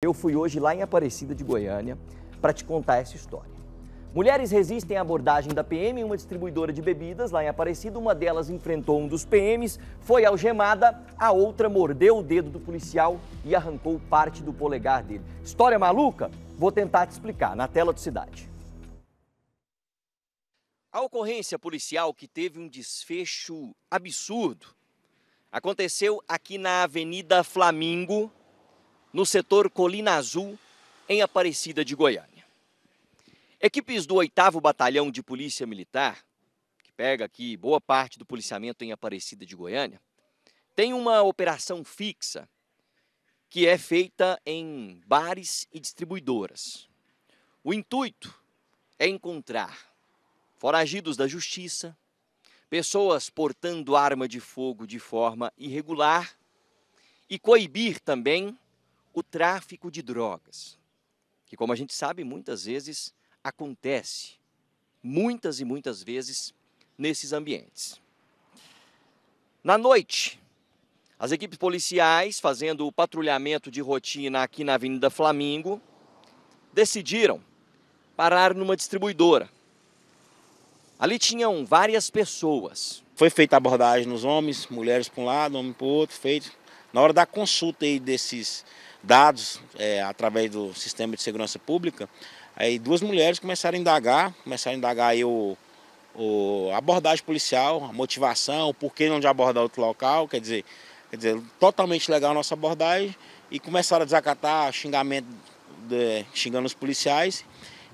Eu fui hoje lá em Aparecida de Goiânia para te contar essa história. Mulheres resistem à abordagem da PM em uma distribuidora de bebidas lá em Aparecida. Uma delas enfrentou um dos PMs, foi algemada, a outra mordeu o dedo do policial e arrancou parte do polegar dele. História maluca? Vou tentar te explicar na tela do Cidade. A ocorrência policial que teve um desfecho absurdo aconteceu aqui na Avenida Flamingo, no setor Colina Azul, em Aparecida de Goiânia. Equipes do 8 Batalhão de Polícia Militar, que pega aqui boa parte do policiamento em Aparecida de Goiânia, tem uma operação fixa que é feita em bares e distribuidoras. O intuito é encontrar foragidos da justiça, pessoas portando arma de fogo de forma irregular e coibir também o tráfico de drogas, que, como a gente sabe, muitas vezes acontece, muitas e muitas vezes, nesses ambientes. Na noite, as equipes policiais, fazendo o patrulhamento de rotina aqui na Avenida Flamingo, decidiram parar numa distribuidora. Ali tinham várias pessoas. Foi feita a abordagem nos homens, mulheres para um lado, homem para o outro, feito. Na hora da consulta aí desses dados é, através do sistema de segurança pública. Aí duas mulheres começaram a indagar, começaram a indagar aí o, o a abordagem policial, a motivação, por que não de abordar outro local, quer dizer, quer dizer, totalmente legal a nossa abordagem, e começaram a desacatar xingamento, de, xingando os policiais,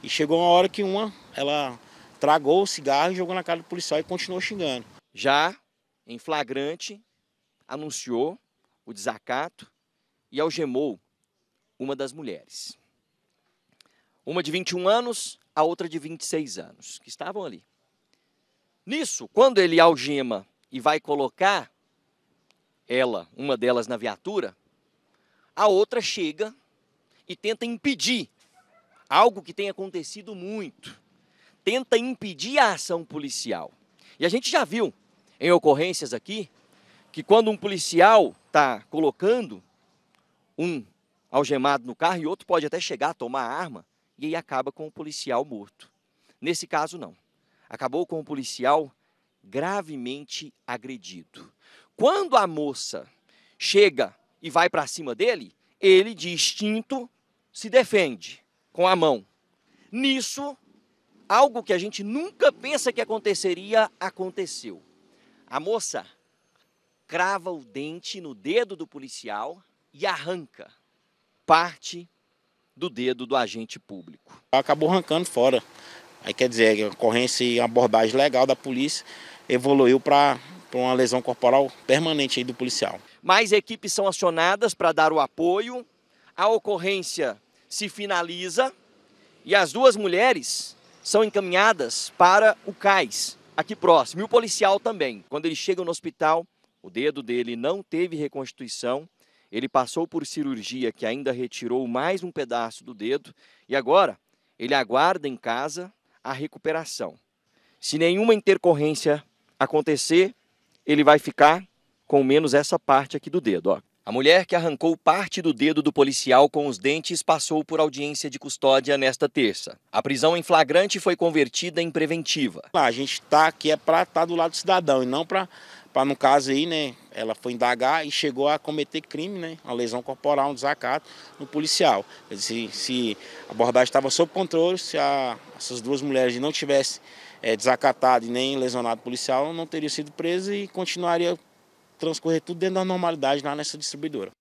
e chegou uma hora que uma, ela tragou o cigarro e jogou na cara do policial e continuou xingando. Já em flagrante, anunciou o desacato e algemou uma das mulheres. Uma de 21 anos, a outra de 26 anos, que estavam ali. Nisso, quando ele algema e vai colocar ela, uma delas, na viatura, a outra chega e tenta impedir algo que tem acontecido muito. Tenta impedir a ação policial. E a gente já viu em ocorrências aqui que quando um policial está colocando um algemado no carro e outro pode até chegar a tomar a arma e aí acaba com o policial morto. Nesse caso, não. Acabou com o policial gravemente agredido. Quando a moça chega e vai para cima dele, ele de instinto se defende com a mão. Nisso, algo que a gente nunca pensa que aconteceria aconteceu. A moça crava o dente no dedo do policial e arranca parte do dedo do agente público. Acabou arrancando fora. Aí quer dizer, a ocorrência e abordagem legal da polícia evoluiu para uma lesão corporal permanente do policial. Mais equipes são acionadas para dar o apoio. A ocorrência se finaliza e as duas mulheres são encaminhadas para o cais, aqui próximo, e o policial também. Quando ele chega no hospital, o dedo dele não teve reconstituição ele passou por cirurgia que ainda retirou mais um pedaço do dedo e agora ele aguarda em casa a recuperação. Se nenhuma intercorrência acontecer, ele vai ficar com menos essa parte aqui do dedo, ó. A mulher que arrancou parte do dedo do policial com os dentes passou por audiência de custódia nesta terça. A prisão em flagrante foi convertida em preventiva. Ah, a gente está aqui é para estar tá do lado do cidadão e não para para no caso aí, né, ela foi indagar e chegou a cometer crime, né, uma lesão corporal, um desacato no policial. Se, se a abordagem estava sob controle, se a, essas duas mulheres não tivessem é, desacatado e nem lesionado policial, não teria sido presa e continuaria transcorrer tudo dentro da normalidade lá nessa distribuidora.